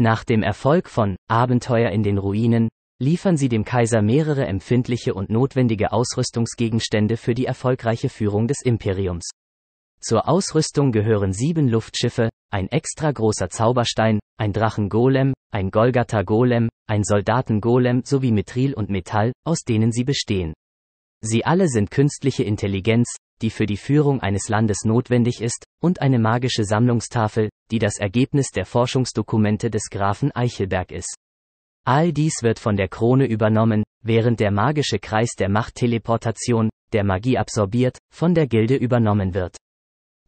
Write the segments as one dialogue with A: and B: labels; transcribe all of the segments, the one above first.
A: Nach dem Erfolg von Abenteuer in den Ruinen liefern sie dem Kaiser mehrere empfindliche und notwendige Ausrüstungsgegenstände für die erfolgreiche Führung des Imperiums. Zur Ausrüstung gehören sieben Luftschiffe, ein extra großer Zauberstein, ein Drachengolem, ein Golgatha-Golem, ein Soldatengolem sowie Mithril und Metall, aus denen sie bestehen. Sie alle sind künstliche Intelligenz, die für die Führung eines Landes notwendig ist, und eine magische Sammlungstafel, die das Ergebnis der Forschungsdokumente des Grafen Eichelberg ist. All dies wird von der Krone übernommen, während der magische Kreis der Machtteleportation, der Magie absorbiert, von der Gilde übernommen wird.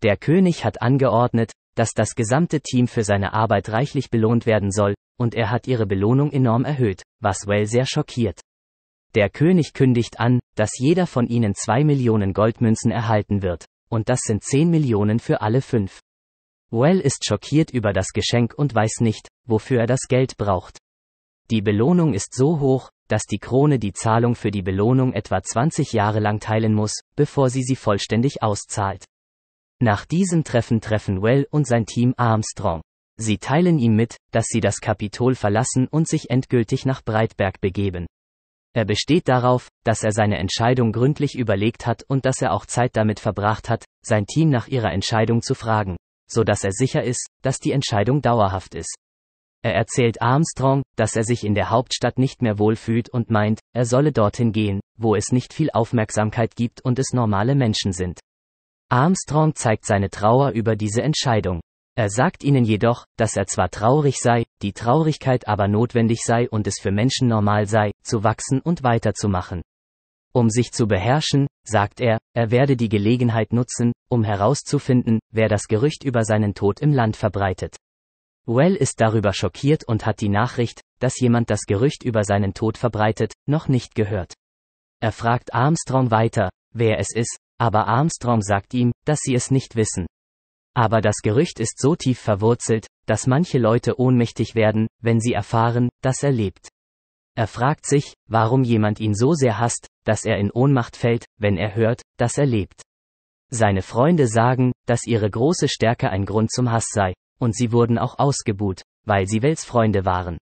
A: Der König hat angeordnet, dass das gesamte Team für seine Arbeit reichlich belohnt werden soll, und er hat ihre Belohnung enorm erhöht, was Well sehr schockiert. Der König kündigt an, dass jeder von ihnen zwei Millionen Goldmünzen erhalten wird, und das sind zehn Millionen für alle fünf. Well ist schockiert über das Geschenk und weiß nicht, wofür er das Geld braucht. Die Belohnung ist so hoch, dass die Krone die Zahlung für die Belohnung etwa 20 Jahre lang teilen muss, bevor sie sie vollständig auszahlt. Nach diesem Treffen treffen Well und sein Team Armstrong. Sie teilen ihm mit, dass sie das Kapitol verlassen und sich endgültig nach Breitberg begeben. Er besteht darauf, dass er seine Entscheidung gründlich überlegt hat und dass er auch Zeit damit verbracht hat, sein Team nach ihrer Entscheidung zu fragen, so dass er sicher ist, dass die Entscheidung dauerhaft ist. Er erzählt Armstrong, dass er sich in der Hauptstadt nicht mehr wohlfühlt und meint, er solle dorthin gehen, wo es nicht viel Aufmerksamkeit gibt und es normale Menschen sind. Armstrong zeigt seine Trauer über diese Entscheidung. Er sagt ihnen jedoch, dass er zwar traurig sei, die Traurigkeit aber notwendig sei und es für Menschen normal sei, zu wachsen und weiterzumachen. Um sich zu beherrschen, sagt er, er werde die Gelegenheit nutzen, um herauszufinden, wer das Gerücht über seinen Tod im Land verbreitet. Well ist darüber schockiert und hat die Nachricht, dass jemand das Gerücht über seinen Tod verbreitet, noch nicht gehört. Er fragt Armstrong weiter, wer es ist, aber Armstrong sagt ihm, dass sie es nicht wissen. Aber das Gerücht ist so tief verwurzelt, dass manche Leute ohnmächtig werden, wenn sie erfahren, dass er lebt. Er fragt sich, warum jemand ihn so sehr hasst, dass er in Ohnmacht fällt, wenn er hört, dass er lebt. Seine Freunde sagen, dass ihre große Stärke ein Grund zum Hass sei, und sie wurden auch ausgebuht, weil sie Wells Freunde waren.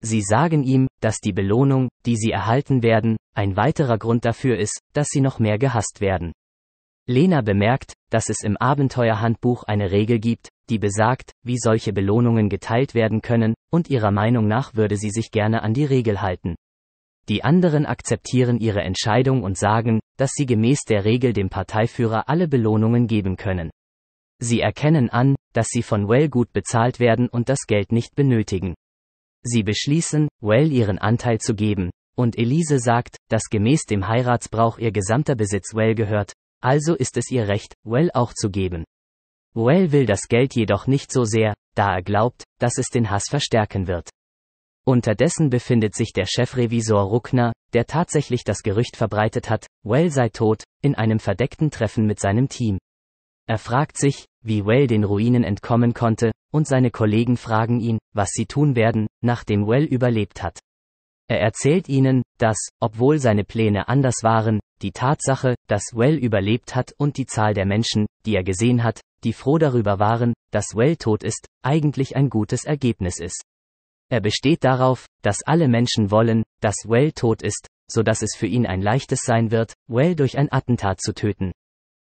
A: Sie sagen ihm, dass die Belohnung, die sie erhalten werden, ein weiterer Grund dafür ist, dass sie noch mehr gehasst werden. Lena bemerkt, dass es im Abenteuerhandbuch eine Regel gibt, die besagt, wie solche Belohnungen geteilt werden können, und ihrer Meinung nach würde sie sich gerne an die Regel halten. Die anderen akzeptieren ihre Entscheidung und sagen, dass sie gemäß der Regel dem Parteiführer alle Belohnungen geben können. Sie erkennen an, dass sie von Well gut bezahlt werden und das Geld nicht benötigen. Sie beschließen, Well ihren Anteil zu geben, und Elise sagt, dass gemäß dem Heiratsbrauch ihr gesamter Besitz Well gehört, also ist es ihr Recht, Well auch zu geben. Well will das Geld jedoch nicht so sehr, da er glaubt, dass es den Hass verstärken wird. Unterdessen befindet sich der Chefrevisor Ruckner, der tatsächlich das Gerücht verbreitet hat, Well sei tot, in einem verdeckten Treffen mit seinem Team. Er fragt sich, wie Well den Ruinen entkommen konnte, und seine Kollegen fragen ihn, was sie tun werden, nachdem Well überlebt hat. Er erzählt ihnen, dass, obwohl seine Pläne anders waren, die Tatsache, dass Well überlebt hat und die Zahl der Menschen, die er gesehen hat, die froh darüber waren, dass Well tot ist, eigentlich ein gutes Ergebnis ist. Er besteht darauf, dass alle Menschen wollen, dass Well tot ist, so dass es für ihn ein leichtes sein wird, Well durch ein Attentat zu töten.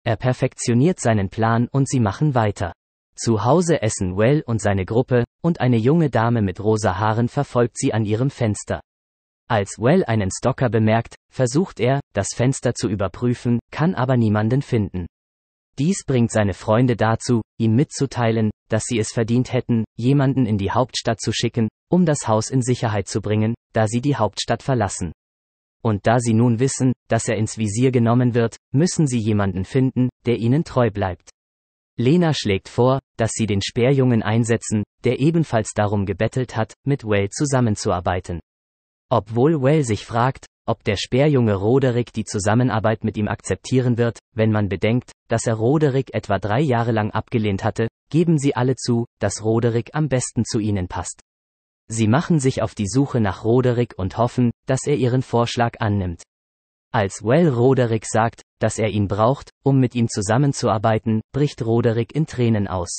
A: Er perfektioniert seinen Plan und sie machen weiter. Zu Hause essen Well und seine Gruppe, und eine junge Dame mit rosa Haaren verfolgt sie an ihrem Fenster. Als Well einen Stalker bemerkt, versucht er, das Fenster zu überprüfen, kann aber niemanden finden. Dies bringt seine Freunde dazu, ihm mitzuteilen, dass sie es verdient hätten, jemanden in die Hauptstadt zu schicken, um das Haus in Sicherheit zu bringen, da sie die Hauptstadt verlassen. Und da sie nun wissen, dass er ins Visier genommen wird, müssen sie jemanden finden, der ihnen treu bleibt. Lena schlägt vor, dass sie den Speerjungen einsetzen, der ebenfalls darum gebettelt hat, mit Well zusammenzuarbeiten. Obwohl Well sich fragt, ob der Speerjunge Roderick die Zusammenarbeit mit ihm akzeptieren wird, wenn man bedenkt, dass er Roderick etwa drei Jahre lang abgelehnt hatte, geben sie alle zu, dass Roderick am besten zu ihnen passt. Sie machen sich auf die Suche nach Roderick und hoffen, dass er ihren Vorschlag annimmt. Als Well Roderick sagt, dass er ihn braucht, um mit ihm zusammenzuarbeiten, bricht Roderick in Tränen aus.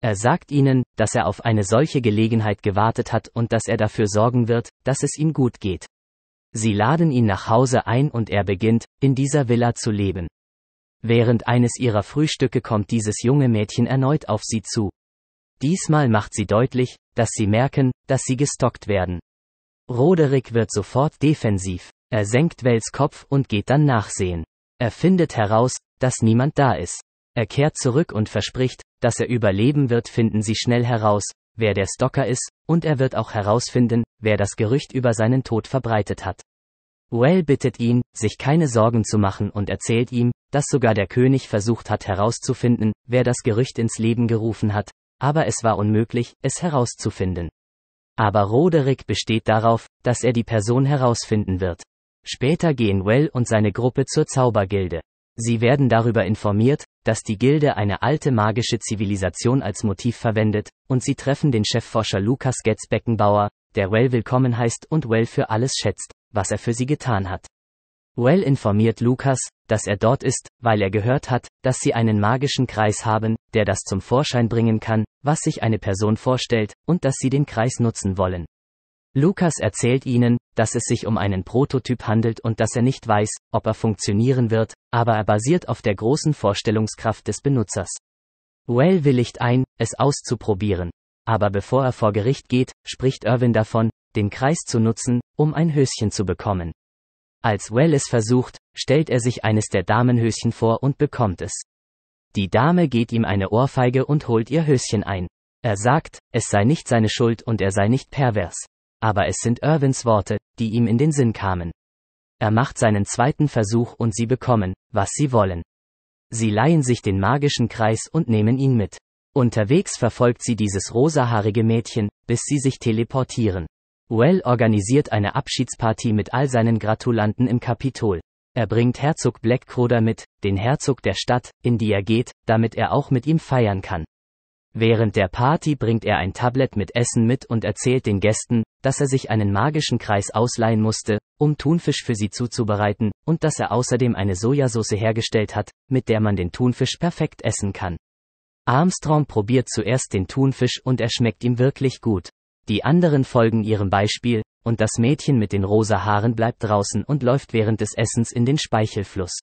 A: Er sagt ihnen, dass er auf eine solche Gelegenheit gewartet hat und dass er dafür sorgen wird, dass es ihm gut geht. Sie laden ihn nach Hause ein und er beginnt, in dieser Villa zu leben. Während eines ihrer Frühstücke kommt dieses junge Mädchen erneut auf sie zu. Diesmal macht sie deutlich, dass sie merken, dass sie gestockt werden. Roderick wird sofort defensiv. Er senkt Wells Kopf und geht dann nachsehen. Er findet heraus, dass niemand da ist. Er kehrt zurück und verspricht, dass er überleben wird, finden sie schnell heraus, wer der Stalker ist, und er wird auch herausfinden, wer das Gerücht über seinen Tod verbreitet hat. Well bittet ihn, sich keine Sorgen zu machen und erzählt ihm, dass sogar der König versucht hat herauszufinden, wer das Gerücht ins Leben gerufen hat, aber es war unmöglich, es herauszufinden. Aber Roderick besteht darauf, dass er die Person herausfinden wird. Später gehen Well und seine Gruppe zur Zaubergilde. Sie werden darüber informiert, dass die Gilde eine alte magische Zivilisation als Motiv verwendet, und sie treffen den Chefforscher Lukas Getz-Beckenbauer, der Well willkommen heißt und Well für alles schätzt, was er für sie getan hat. Well informiert Lukas, dass er dort ist, weil er gehört hat, dass sie einen magischen Kreis haben, der das zum Vorschein bringen kann, was sich eine Person vorstellt, und dass sie den Kreis nutzen wollen. Lukas erzählt ihnen, dass es sich um einen Prototyp handelt und dass er nicht weiß, ob er funktionieren wird, aber er basiert auf der großen Vorstellungskraft des Benutzers. Well willigt ein, es auszuprobieren. Aber bevor er vor Gericht geht, spricht Irwin davon, den Kreis zu nutzen, um ein Höschen zu bekommen. Als Well es versucht, stellt er sich eines der Damenhöschen vor und bekommt es. Die Dame geht ihm eine Ohrfeige und holt ihr Höschen ein. Er sagt, es sei nicht seine Schuld und er sei nicht pervers aber es sind Irvins Worte, die ihm in den Sinn kamen. Er macht seinen zweiten Versuch und sie bekommen, was sie wollen. Sie leihen sich den magischen Kreis und nehmen ihn mit. Unterwegs verfolgt sie dieses rosahaarige Mädchen, bis sie sich teleportieren. Well organisiert eine Abschiedsparty mit all seinen Gratulanten im Kapitol. Er bringt Herzog Blackcroder mit, den Herzog der Stadt, in die er geht, damit er auch mit ihm feiern kann. Während der Party bringt er ein Tablet mit Essen mit und erzählt den Gästen, dass er sich einen magischen Kreis ausleihen musste, um Thunfisch für sie zuzubereiten, und dass er außerdem eine Sojasauce hergestellt hat, mit der man den Thunfisch perfekt essen kann. Armstrong probiert zuerst den Thunfisch und er schmeckt ihm wirklich gut. Die anderen folgen ihrem Beispiel, und das Mädchen mit den rosa Haaren bleibt draußen und läuft während des Essens in den Speichelfluss.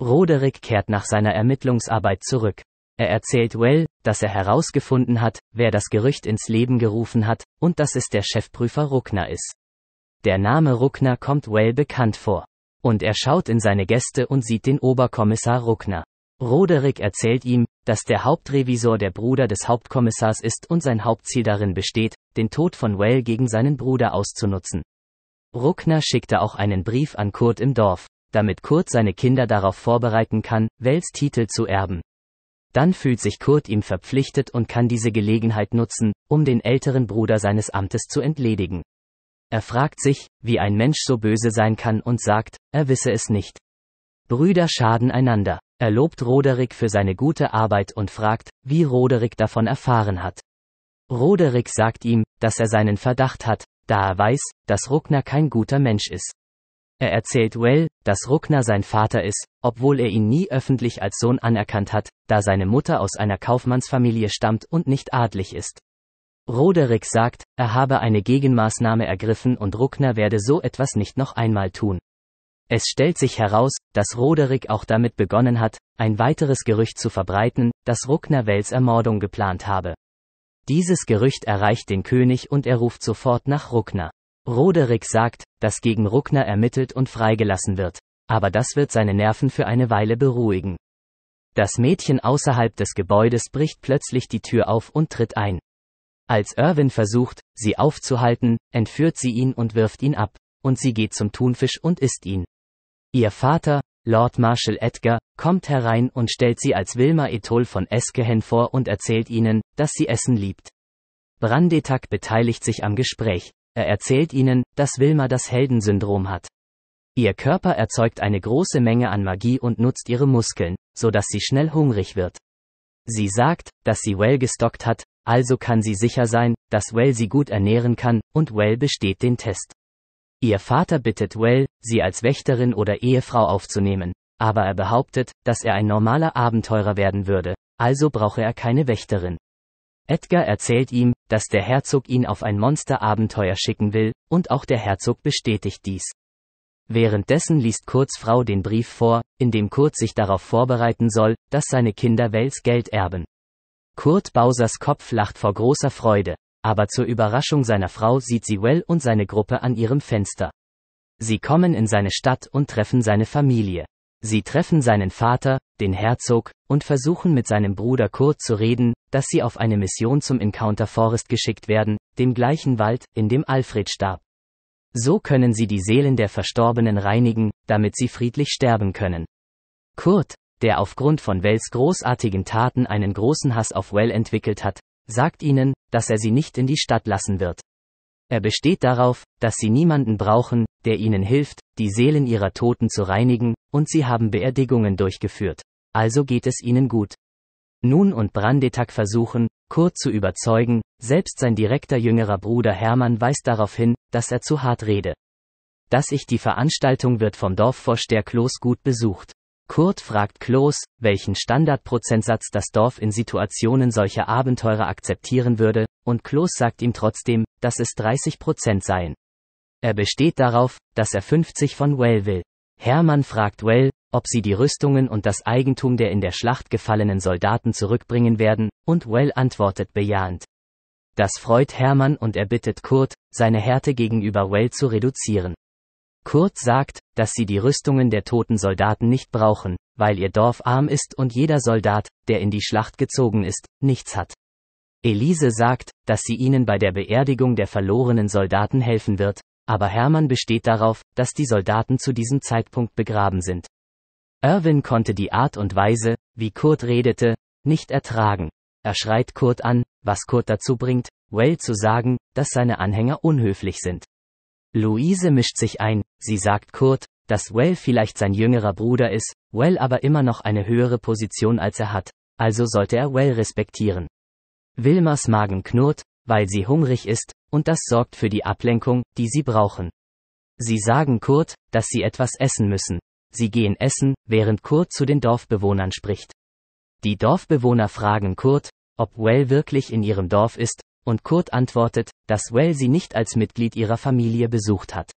A: Roderick kehrt nach seiner Ermittlungsarbeit zurück. Er erzählt Well, dass er herausgefunden hat, wer das Gerücht ins Leben gerufen hat, und dass es der Chefprüfer Ruckner ist. Der Name Ruckner kommt Well bekannt vor. Und er schaut in seine Gäste und sieht den Oberkommissar Ruckner. Roderick erzählt ihm, dass der Hauptrevisor der Bruder des Hauptkommissars ist und sein Hauptziel darin besteht, den Tod von Well gegen seinen Bruder auszunutzen. Ruckner schickte auch einen Brief an Kurt im Dorf, damit Kurt seine Kinder darauf vorbereiten kann, Wells Titel zu erben dann fühlt sich Kurt ihm verpflichtet und kann diese Gelegenheit nutzen, um den älteren Bruder seines Amtes zu entledigen. Er fragt sich, wie ein Mensch so böse sein kann und sagt, er wisse es nicht. Brüder schaden einander. Er lobt Roderick für seine gute Arbeit und fragt, wie Roderick davon erfahren hat. Roderick sagt ihm, dass er seinen Verdacht hat, da er weiß, dass Ruckner kein guter Mensch ist. Er erzählt Well, dass Ruckner sein Vater ist, obwohl er ihn nie öffentlich als Sohn anerkannt hat, da seine Mutter aus einer Kaufmannsfamilie stammt und nicht adlig ist. Roderick sagt, er habe eine Gegenmaßnahme ergriffen und Ruckner werde so etwas nicht noch einmal tun. Es stellt sich heraus, dass Roderick auch damit begonnen hat, ein weiteres Gerücht zu verbreiten, dass Ruckner Wells Ermordung geplant habe. Dieses Gerücht erreicht den König und er ruft sofort nach Ruckner. Roderick sagt, dass gegen Ruckner ermittelt und freigelassen wird. Aber das wird seine Nerven für eine Weile beruhigen. Das Mädchen außerhalb des Gebäudes bricht plötzlich die Tür auf und tritt ein. Als Irwin versucht, sie aufzuhalten, entführt sie ihn und wirft ihn ab, und sie geht zum Thunfisch und isst ihn. Ihr Vater, Lord Marshall Edgar, kommt herein und stellt sie als Wilma Etol von Eskehen vor und erzählt ihnen, dass sie Essen liebt. Brandetak beteiligt sich am Gespräch, er erzählt ihnen, dass Wilma das Heldensyndrom hat. Ihr Körper erzeugt eine große Menge an Magie und nutzt ihre Muskeln, so dass sie schnell hungrig wird. Sie sagt, dass sie Well gestockt hat, also kann sie sicher sein, dass Well sie gut ernähren kann, und Well besteht den Test. Ihr Vater bittet Well, sie als Wächterin oder Ehefrau aufzunehmen, aber er behauptet, dass er ein normaler Abenteurer werden würde, also brauche er keine Wächterin. Edgar erzählt ihm, dass der Herzog ihn auf ein Monsterabenteuer schicken will, und auch der Herzog bestätigt dies. Währenddessen liest Kurts Frau den Brief vor, in dem Kurt sich darauf vorbereiten soll, dass seine Kinder Wells Geld erben. Kurt Bausers Kopf lacht vor großer Freude, aber zur Überraschung seiner Frau sieht sie Well und seine Gruppe an ihrem Fenster. Sie kommen in seine Stadt und treffen seine Familie. Sie treffen seinen Vater, den Herzog, und versuchen mit seinem Bruder Kurt zu reden, dass sie auf eine Mission zum Encounter Forest geschickt werden, dem gleichen Wald, in dem Alfred starb. So können sie die Seelen der Verstorbenen reinigen, damit sie friedlich sterben können. Kurt, der aufgrund von Wells großartigen Taten einen großen Hass auf Well entwickelt hat, sagt ihnen, dass er sie nicht in die Stadt lassen wird. Er besteht darauf, dass sie niemanden brauchen, der ihnen hilft, die Seelen ihrer Toten zu reinigen, und sie haben Beerdigungen durchgeführt. Also geht es ihnen gut nun und Brandetak versuchen, Kurt zu überzeugen, selbst sein direkter jüngerer Bruder Hermann weist darauf hin, dass er zu hart rede. Dass ich die Veranstaltung wird vom Dorfvorsteher Klos gut besucht. Kurt fragt Klos, welchen Standardprozentsatz das Dorf in Situationen solcher Abenteurer akzeptieren würde, und Klos sagt ihm trotzdem, dass es 30 Prozent seien. Er besteht darauf, dass er 50 von Well will. Hermann fragt Well, ob sie die Rüstungen und das Eigentum der in der Schlacht gefallenen Soldaten zurückbringen werden, und Well antwortet bejahend. Das freut Hermann und er bittet Kurt, seine Härte gegenüber Well zu reduzieren. Kurt sagt, dass sie die Rüstungen der toten Soldaten nicht brauchen, weil ihr Dorf arm ist und jeder Soldat, der in die Schlacht gezogen ist, nichts hat. Elise sagt, dass sie ihnen bei der Beerdigung der verlorenen Soldaten helfen wird, aber Hermann besteht darauf, dass die Soldaten zu diesem Zeitpunkt begraben sind. Irwin konnte die Art und Weise, wie Kurt redete, nicht ertragen. Er schreit Kurt an, was Kurt dazu bringt, Well zu sagen, dass seine Anhänger unhöflich sind. Luise mischt sich ein, sie sagt Kurt, dass Well vielleicht sein jüngerer Bruder ist, Well aber immer noch eine höhere Position als er hat, also sollte er Well respektieren. Wilmers Magen knurrt, weil sie hungrig ist, und das sorgt für die Ablenkung, die sie brauchen. Sie sagen Kurt, dass sie etwas essen müssen, Sie gehen essen, während Kurt zu den Dorfbewohnern spricht. Die Dorfbewohner fragen Kurt, ob Well wirklich in ihrem Dorf ist, und Kurt antwortet, dass Well sie nicht als Mitglied ihrer Familie besucht hat.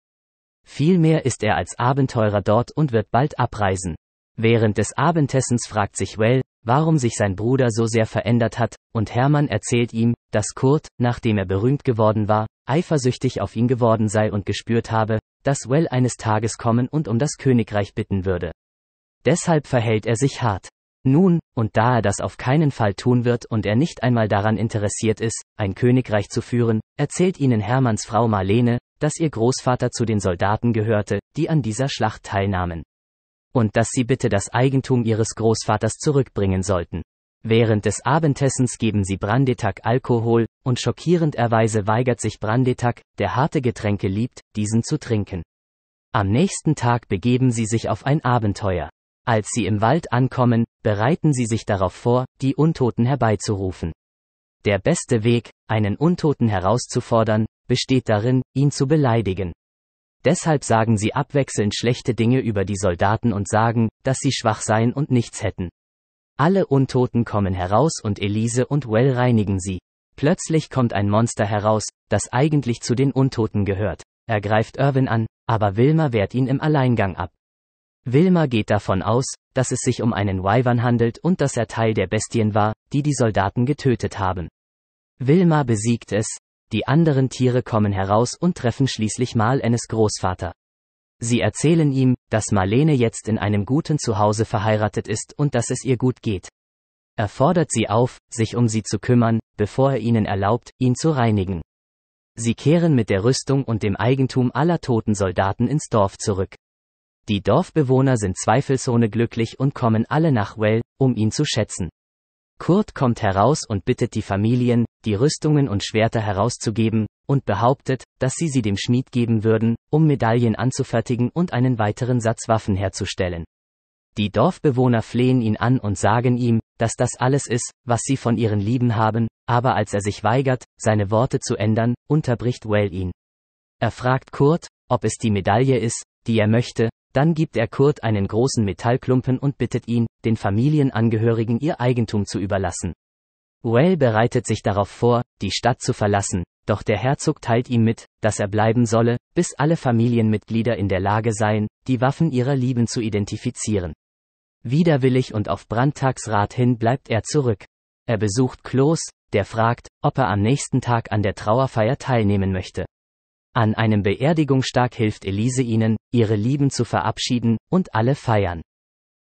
A: Vielmehr ist er als Abenteurer dort und wird bald abreisen. Während des Abendessens fragt sich Well, warum sich sein Bruder so sehr verändert hat, und Hermann erzählt ihm, dass Kurt, nachdem er berühmt geworden war, eifersüchtig auf ihn geworden sei und gespürt habe, dass Well eines Tages kommen und um das Königreich bitten würde. Deshalb verhält er sich hart. Nun, und da er das auf keinen Fall tun wird und er nicht einmal daran interessiert ist, ein Königreich zu führen, erzählt ihnen Hermanns Frau Marlene, dass ihr Großvater zu den Soldaten gehörte, die an dieser Schlacht teilnahmen und dass sie bitte das Eigentum ihres Großvaters zurückbringen sollten. Während des Abendessens geben sie Brandetak Alkohol, und schockierenderweise weigert sich Brandetak, der harte Getränke liebt, diesen zu trinken. Am nächsten Tag begeben sie sich auf ein Abenteuer. Als sie im Wald ankommen, bereiten sie sich darauf vor, die Untoten herbeizurufen. Der beste Weg, einen Untoten herauszufordern, besteht darin, ihn zu beleidigen. Deshalb sagen sie abwechselnd schlechte Dinge über die Soldaten und sagen, dass sie schwach seien und nichts hätten. Alle Untoten kommen heraus und Elise und Well reinigen sie. Plötzlich kommt ein Monster heraus, das eigentlich zu den Untoten gehört. Er greift Irwin an, aber Wilma wehrt ihn im Alleingang ab. Wilma geht davon aus, dass es sich um einen Wyvern handelt und dass er Teil der Bestien war, die die Soldaten getötet haben. Wilma besiegt es, die anderen Tiere kommen heraus und treffen schließlich Marlenes Großvater. Sie erzählen ihm, dass Marlene jetzt in einem guten Zuhause verheiratet ist und dass es ihr gut geht. Er fordert sie auf, sich um sie zu kümmern, bevor er ihnen erlaubt, ihn zu reinigen. Sie kehren mit der Rüstung und dem Eigentum aller toten Soldaten ins Dorf zurück. Die Dorfbewohner sind zweifelsohne glücklich und kommen alle nach Well, um ihn zu schätzen. Kurt kommt heraus und bittet die Familien, die Rüstungen und Schwerter herauszugeben, und behauptet, dass sie sie dem Schmied geben würden, um Medaillen anzufertigen und einen weiteren Satz Waffen herzustellen. Die Dorfbewohner flehen ihn an und sagen ihm, dass das alles ist, was sie von ihren Lieben haben, aber als er sich weigert, seine Worte zu ändern, unterbricht Well ihn. Er fragt Kurt, ob es die Medaille ist, die er möchte, dann gibt er Kurt einen großen Metallklumpen und bittet ihn, den Familienangehörigen ihr Eigentum zu überlassen. Well bereitet sich darauf vor, die Stadt zu verlassen, doch der Herzog teilt ihm mit, dass er bleiben solle, bis alle Familienmitglieder in der Lage seien, die Waffen ihrer Lieben zu identifizieren. Widerwillig und auf Brandtags Rat hin bleibt er zurück. Er besucht Klos, der fragt, ob er am nächsten Tag an der Trauerfeier teilnehmen möchte. An einem Beerdigungstag hilft Elise ihnen, ihre Lieben zu verabschieden, und alle feiern.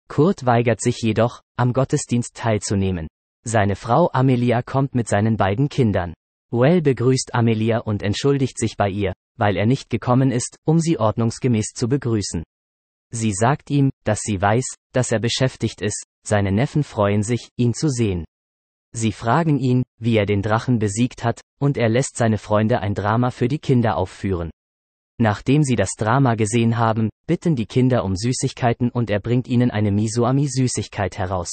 A: Kurt weigert sich jedoch, am Gottesdienst teilzunehmen. Seine Frau Amelia kommt mit seinen beiden Kindern. Well begrüßt Amelia und entschuldigt sich bei ihr, weil er nicht gekommen ist, um sie ordnungsgemäß zu begrüßen. Sie sagt ihm, dass sie weiß, dass er beschäftigt ist, seine Neffen freuen sich, ihn zu sehen. Sie fragen ihn, wie er den Drachen besiegt hat, und er lässt seine Freunde ein Drama für die Kinder aufführen. Nachdem sie das Drama gesehen haben, bitten die Kinder um Süßigkeiten und er bringt ihnen eine Misuami-Süßigkeit heraus.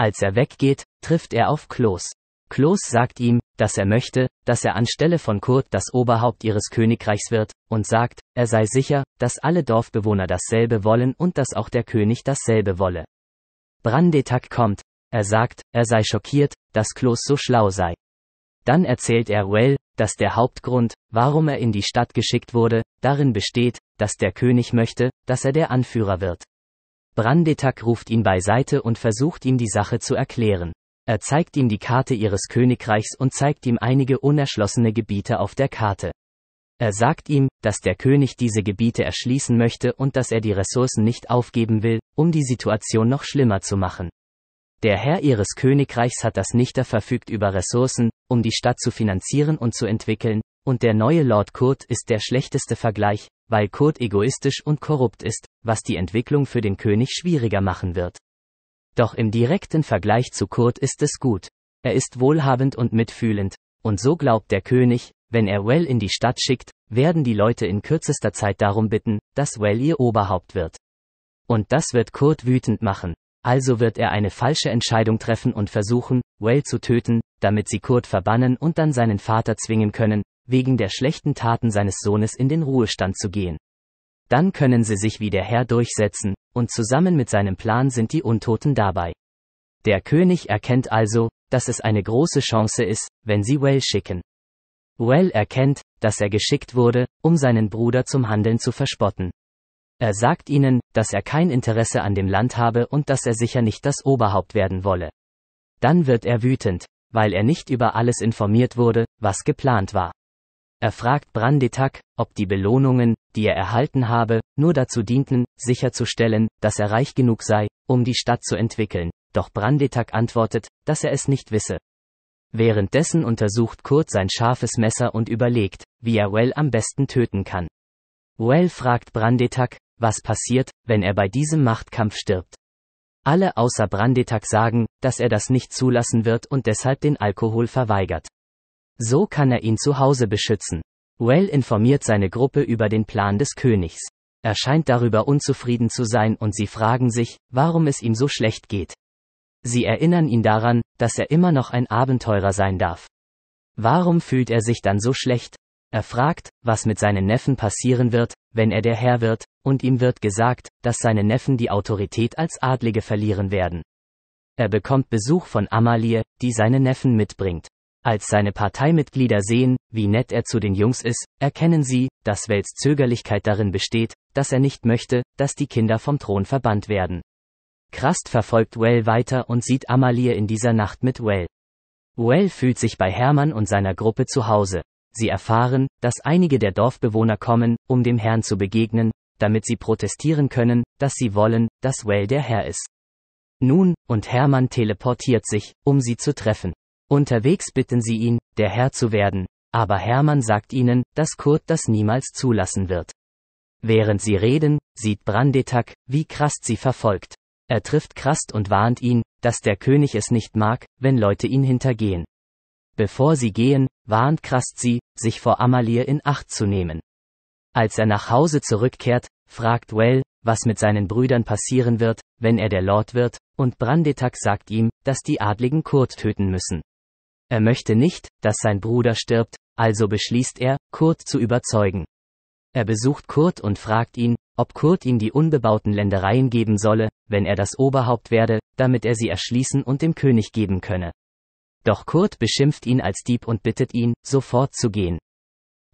A: Als er weggeht, trifft er auf Klos. Klos sagt ihm, dass er möchte, dass er anstelle von Kurt das Oberhaupt ihres Königreichs wird, und sagt, er sei sicher, dass alle Dorfbewohner dasselbe wollen und dass auch der König dasselbe wolle. Brandetak kommt, er sagt, er sei schockiert, dass Klos so schlau sei. Dann erzählt er Well, dass der Hauptgrund, warum er in die Stadt geschickt wurde, darin besteht, dass der König möchte, dass er der Anführer wird. Brandetak ruft ihn beiseite und versucht ihm die Sache zu erklären. Er zeigt ihm die Karte ihres Königreichs und zeigt ihm einige unerschlossene Gebiete auf der Karte. Er sagt ihm, dass der König diese Gebiete erschließen möchte und dass er die Ressourcen nicht aufgeben will, um die Situation noch schlimmer zu machen. Der Herr ihres Königreichs hat das Nichter verfügt über Ressourcen, um die Stadt zu finanzieren und zu entwickeln, und der neue Lord Kurt ist der schlechteste Vergleich, weil Kurt egoistisch und korrupt ist, was die Entwicklung für den König schwieriger machen wird. Doch im direkten Vergleich zu Kurt ist es gut. Er ist wohlhabend und mitfühlend, und so glaubt der König, wenn er Well in die Stadt schickt, werden die Leute in kürzester Zeit darum bitten, dass Well ihr Oberhaupt wird. Und das wird Kurt wütend machen, also wird er eine falsche Entscheidung treffen und versuchen, Well zu töten, damit sie Kurt verbannen und dann seinen Vater zwingen können, wegen der schlechten Taten seines Sohnes in den Ruhestand zu gehen. Dann können sie sich wie der Herr durchsetzen, und zusammen mit seinem Plan sind die Untoten dabei. Der König erkennt also, dass es eine große Chance ist, wenn sie Well schicken. Well erkennt, dass er geschickt wurde, um seinen Bruder zum Handeln zu verspotten. Er sagt ihnen, dass er kein Interesse an dem Land habe und dass er sicher nicht das Oberhaupt werden wolle. Dann wird er wütend, weil er nicht über alles informiert wurde, was geplant war. Er fragt Brandetak, ob die Belohnungen, die er erhalten habe, nur dazu dienten, sicherzustellen, dass er reich genug sei, um die Stadt zu entwickeln, doch Brandetak antwortet, dass er es nicht wisse. Währenddessen untersucht Kurt sein scharfes Messer und überlegt, wie er Well am besten töten kann. Well fragt Brandetak, was passiert, wenn er bei diesem Machtkampf stirbt. Alle außer Brandetak sagen, dass er das nicht zulassen wird und deshalb den Alkohol verweigert. So kann er ihn zu Hause beschützen. Well informiert seine Gruppe über den Plan des Königs. Er scheint darüber unzufrieden zu sein und sie fragen sich, warum es ihm so schlecht geht. Sie erinnern ihn daran, dass er immer noch ein Abenteurer sein darf. Warum fühlt er sich dann so schlecht? Er fragt, was mit seinen Neffen passieren wird, wenn er der Herr wird, und ihm wird gesagt, dass seine Neffen die Autorität als Adlige verlieren werden. Er bekommt Besuch von Amalie, die seine Neffen mitbringt. Als seine Parteimitglieder sehen, wie nett er zu den Jungs ist, erkennen sie, dass Wells Zögerlichkeit darin besteht, dass er nicht möchte, dass die Kinder vom Thron verbannt werden. Krast verfolgt Well weiter und sieht Amalie in dieser Nacht mit Well. Well fühlt sich bei Hermann und seiner Gruppe zu Hause. Sie erfahren, dass einige der Dorfbewohner kommen, um dem Herrn zu begegnen, damit sie protestieren können, dass sie wollen, dass Well der Herr ist. Nun, und Hermann teleportiert sich, um sie zu treffen. Unterwegs bitten sie ihn, der Herr zu werden, aber Hermann sagt ihnen, dass Kurt das niemals zulassen wird. Während sie reden, sieht Brandetak, wie Krast sie verfolgt. Er trifft Krast und warnt ihn, dass der König es nicht mag, wenn Leute ihn hintergehen. Bevor sie gehen, warnt Krast sie, sich vor Amalir in Acht zu nehmen. Als er nach Hause zurückkehrt, fragt Well, was mit seinen Brüdern passieren wird, wenn er der Lord wird, und Brandetak sagt ihm, dass die Adligen Kurt töten müssen. Er möchte nicht, dass sein Bruder stirbt, also beschließt er, Kurt zu überzeugen. Er besucht Kurt und fragt ihn, ob Kurt ihm die unbebauten Ländereien geben solle, wenn er das Oberhaupt werde, damit er sie erschließen und dem König geben könne. Doch Kurt beschimpft ihn als Dieb und bittet ihn, sofort zu gehen.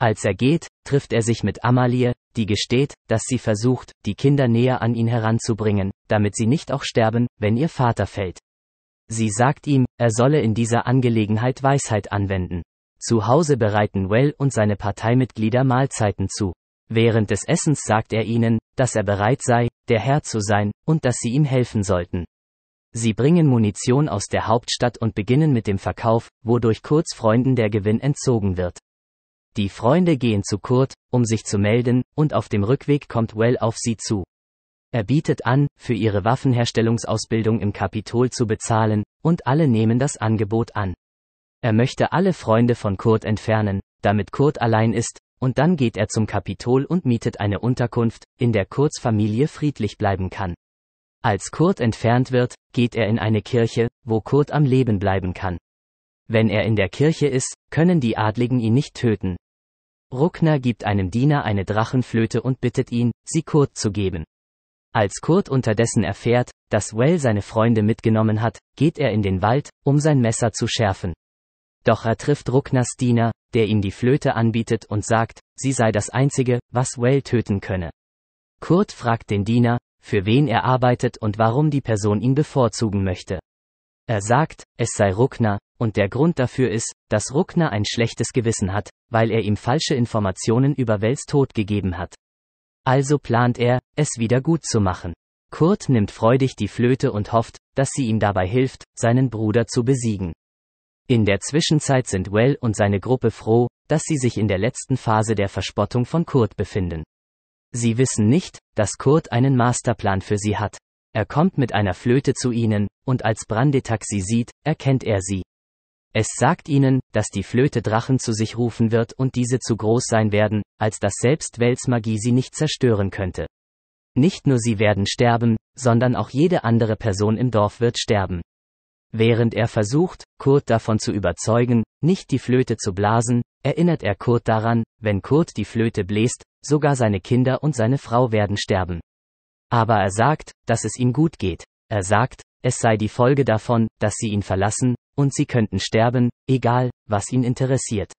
A: Als er geht, trifft er sich mit Amalie, die gesteht, dass sie versucht, die Kinder näher an ihn heranzubringen, damit sie nicht auch sterben, wenn ihr Vater fällt. Sie sagt ihm, er solle in dieser Angelegenheit Weisheit anwenden. Zu Hause bereiten Well und seine Parteimitglieder Mahlzeiten zu. Während des Essens sagt er ihnen, dass er bereit sei, der Herr zu sein, und dass sie ihm helfen sollten. Sie bringen Munition aus der Hauptstadt und beginnen mit dem Verkauf, wodurch Kurts Freunden der Gewinn entzogen wird. Die Freunde gehen zu Kurt, um sich zu melden, und auf dem Rückweg kommt Well auf sie zu. Er bietet an, für ihre Waffenherstellungsausbildung im Kapitol zu bezahlen, und alle nehmen das Angebot an. Er möchte alle Freunde von Kurt entfernen, damit Kurt allein ist, und dann geht er zum Kapitol und mietet eine Unterkunft, in der Kurts Familie friedlich bleiben kann. Als Kurt entfernt wird, geht er in eine Kirche, wo Kurt am Leben bleiben kann. Wenn er in der Kirche ist, können die Adligen ihn nicht töten. Ruckner gibt einem Diener eine Drachenflöte und bittet ihn, sie Kurt zu geben. Als Kurt unterdessen erfährt, dass Well seine Freunde mitgenommen hat, geht er in den Wald, um sein Messer zu schärfen. Doch er trifft Ruckners Diener, der ihm die Flöte anbietet und sagt, sie sei das Einzige, was Well töten könne. Kurt fragt den Diener, für wen er arbeitet und warum die Person ihn bevorzugen möchte. Er sagt, es sei Ruckner, und der Grund dafür ist, dass Ruckner ein schlechtes Gewissen hat, weil er ihm falsche Informationen über Wells Tod gegeben hat. Also plant er, es wieder gut zu machen. Kurt nimmt freudig die Flöte und hofft, dass sie ihm dabei hilft, seinen Bruder zu besiegen. In der Zwischenzeit sind Well und seine Gruppe froh, dass sie sich in der letzten Phase der Verspottung von Kurt befinden. Sie wissen nicht, dass Kurt einen Masterplan für sie hat. Er kommt mit einer Flöte zu ihnen, und als Brandetak sie sieht, erkennt er sie. Es sagt ihnen, dass die Flöte Drachen zu sich rufen wird und diese zu groß sein werden, als dass selbst Welsmagie sie nicht zerstören könnte. Nicht nur sie werden sterben, sondern auch jede andere Person im Dorf wird sterben. Während er versucht, Kurt davon zu überzeugen, nicht die Flöte zu blasen, erinnert er Kurt daran, wenn Kurt die Flöte bläst, sogar seine Kinder und seine Frau werden sterben. Aber er sagt, dass es ihm gut geht. Er sagt, es sei die Folge davon, dass sie ihn verlassen, und sie könnten sterben, egal, was ihn interessiert.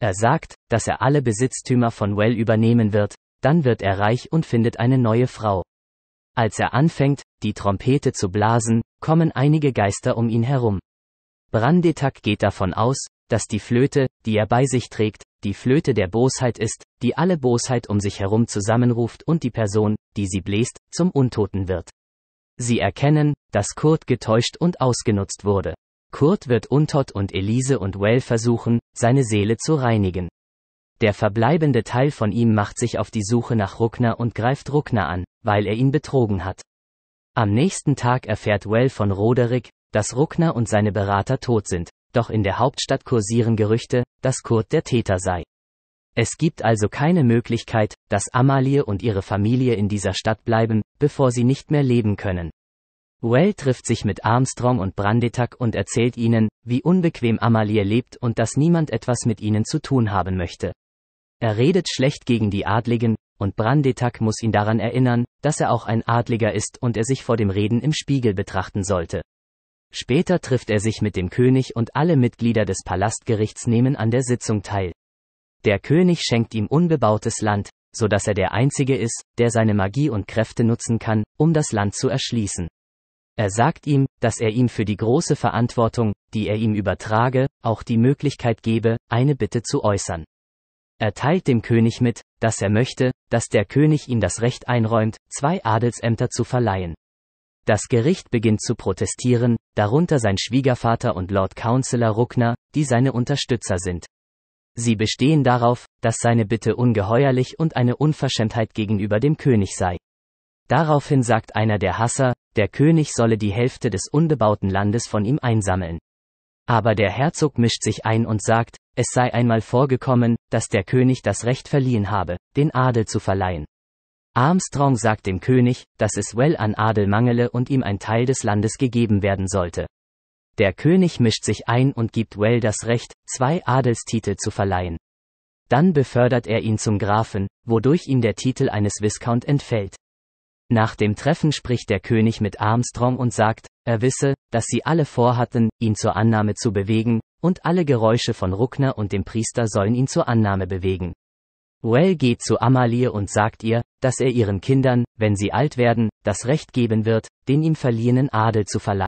A: Er sagt, dass er alle Besitztümer von Well übernehmen wird, dann wird er reich und findet eine neue Frau. Als er anfängt, die Trompete zu blasen, kommen einige Geister um ihn herum. Brandetak geht davon aus, dass die Flöte, die er bei sich trägt, die Flöte der Bosheit ist, die alle Bosheit um sich herum zusammenruft und die Person, die sie bläst, zum Untoten wird. Sie erkennen, dass Kurt getäuscht und ausgenutzt wurde. Kurt wird Untot und Elise und Well versuchen, seine Seele zu reinigen. Der verbleibende Teil von ihm macht sich auf die Suche nach Ruckner und greift Ruckner an, weil er ihn betrogen hat. Am nächsten Tag erfährt Well von Roderick, dass Ruckner und seine Berater tot sind, doch in der Hauptstadt kursieren Gerüchte, dass Kurt der Täter sei. Es gibt also keine Möglichkeit, dass Amalie und ihre Familie in dieser Stadt bleiben, bevor sie nicht mehr leben können. Well trifft sich mit Armstrong und Brandetak und erzählt ihnen, wie unbequem Amalie lebt und dass niemand etwas mit ihnen zu tun haben möchte. Er redet schlecht gegen die Adligen, und Brandetak muss ihn daran erinnern, dass er auch ein Adliger ist und er sich vor dem Reden im Spiegel betrachten sollte. Später trifft er sich mit dem König und alle Mitglieder des Palastgerichts nehmen an der Sitzung teil. Der König schenkt ihm unbebautes Land, so dass er der Einzige ist, der seine Magie und Kräfte nutzen kann, um das Land zu erschließen. Er sagt ihm, dass er ihm für die große Verantwortung, die er ihm übertrage, auch die Möglichkeit gebe, eine Bitte zu äußern. Er teilt dem König mit, dass er möchte, dass der König ihm das Recht einräumt, zwei Adelsämter zu verleihen. Das Gericht beginnt zu protestieren, darunter sein Schwiegervater und Lord Councillor Ruckner, die seine Unterstützer sind. Sie bestehen darauf, dass seine Bitte ungeheuerlich und eine Unverschämtheit gegenüber dem König sei. Daraufhin sagt einer der Hasser, der König solle die Hälfte des unbebauten Landes von ihm einsammeln. Aber der Herzog mischt sich ein und sagt, es sei einmal vorgekommen, dass der König das Recht verliehen habe, den Adel zu verleihen. Armstrong sagt dem König, dass es Well an Adel mangele und ihm ein Teil des Landes gegeben werden sollte. Der König mischt sich ein und gibt Well das Recht, zwei Adelstitel zu verleihen. Dann befördert er ihn zum Grafen, wodurch ihm der Titel eines Viscount entfällt. Nach dem Treffen spricht der König mit Armstrong und sagt, er wisse, dass sie alle vorhatten, ihn zur Annahme zu bewegen, und alle Geräusche von Ruckner und dem Priester sollen ihn zur Annahme bewegen. Well geht zu Amalie und sagt ihr, dass er ihren Kindern, wenn sie alt werden, das Recht geben wird, den ihm verliehenen Adel zu verlassen.